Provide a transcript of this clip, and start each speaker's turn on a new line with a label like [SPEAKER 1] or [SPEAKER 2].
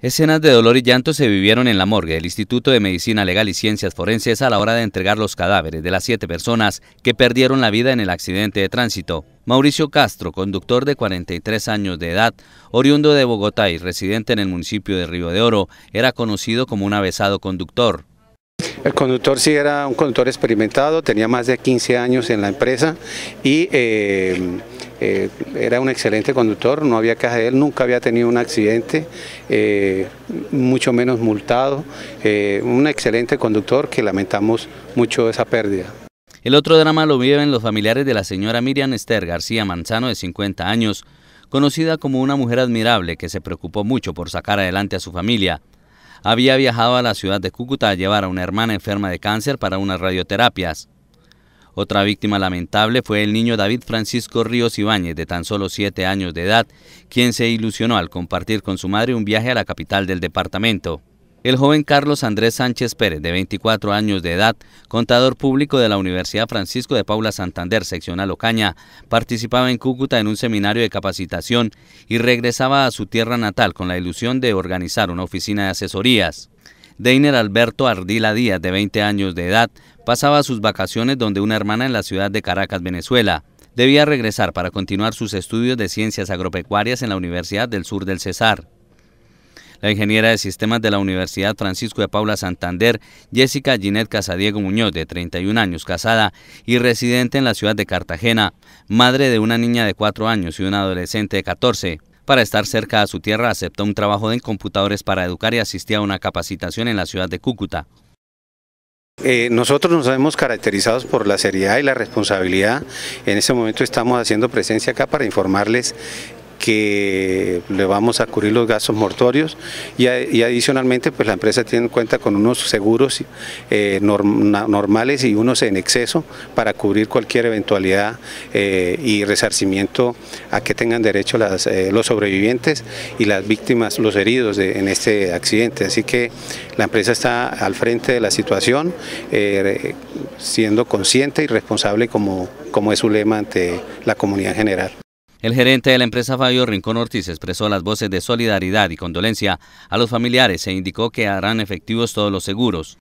[SPEAKER 1] Escenas de dolor y llanto se vivieron en la morgue del Instituto de Medicina Legal y Ciencias Forenses a la hora de entregar los cadáveres de las siete personas que perdieron la vida en el accidente de tránsito. Mauricio Castro, conductor de 43 años de edad, oriundo de Bogotá y residente en el municipio de Río de Oro, era conocido como un avesado conductor. El
[SPEAKER 2] conductor sí era un conductor experimentado, tenía más de 15 años en la empresa y... Eh, eh, era un excelente conductor, no había caja de él, nunca había tenido un accidente, eh, mucho menos multado, eh, un excelente conductor que lamentamos mucho esa pérdida.
[SPEAKER 1] El otro drama lo viven los familiares de la señora Miriam Esther García Manzano, de 50 años, conocida como una mujer admirable que se preocupó mucho por sacar adelante a su familia. Había viajado a la ciudad de Cúcuta a llevar a una hermana enferma de cáncer para unas radioterapias. Otra víctima lamentable fue el niño David Francisco Ríos Ibáñez, de tan solo 7 años de edad, quien se ilusionó al compartir con su madre un viaje a la capital del departamento. El joven Carlos Andrés Sánchez Pérez, de 24 años de edad, contador público de la Universidad Francisco de Paula Santander, seccional Ocaña, participaba en Cúcuta en un seminario de capacitación y regresaba a su tierra natal con la ilusión de organizar una oficina de asesorías. Deiner Alberto Ardila Díaz, de 20 años de edad, pasaba sus vacaciones donde una hermana en la ciudad de Caracas, Venezuela. Debía regresar para continuar sus estudios de ciencias agropecuarias en la Universidad del Sur del Cesar. La ingeniera de sistemas de la Universidad Francisco de Paula Santander, Jessica Ginette Casadiego Muñoz, de 31 años, casada y residente en la ciudad de Cartagena, madre de una niña de 4 años y un adolescente de 14, para estar cerca de su tierra, aceptó un trabajo en computadores para educar y asistir a una capacitación en la ciudad de Cúcuta.
[SPEAKER 2] Eh, nosotros nos hemos caracterizado por la seriedad y la responsabilidad. En este momento estamos haciendo presencia acá para informarles que le vamos a cubrir los gastos mortuorios y, adicionalmente pues la empresa tiene en cuenta con unos seguros eh, normales y unos en exceso para cubrir cualquier eventualidad eh, y resarcimiento a que tengan derecho las, eh, los sobrevivientes y las víctimas, los heridos en este accidente. Así que la empresa está al frente de la situación, siendo consciente y responsable como, como es su lema ante la
[SPEAKER 1] comunidad en general. El gerente de la empresa Fabio Rincón Ortiz expresó las voces de solidaridad y condolencia a los familiares e indicó que harán efectivos todos los seguros.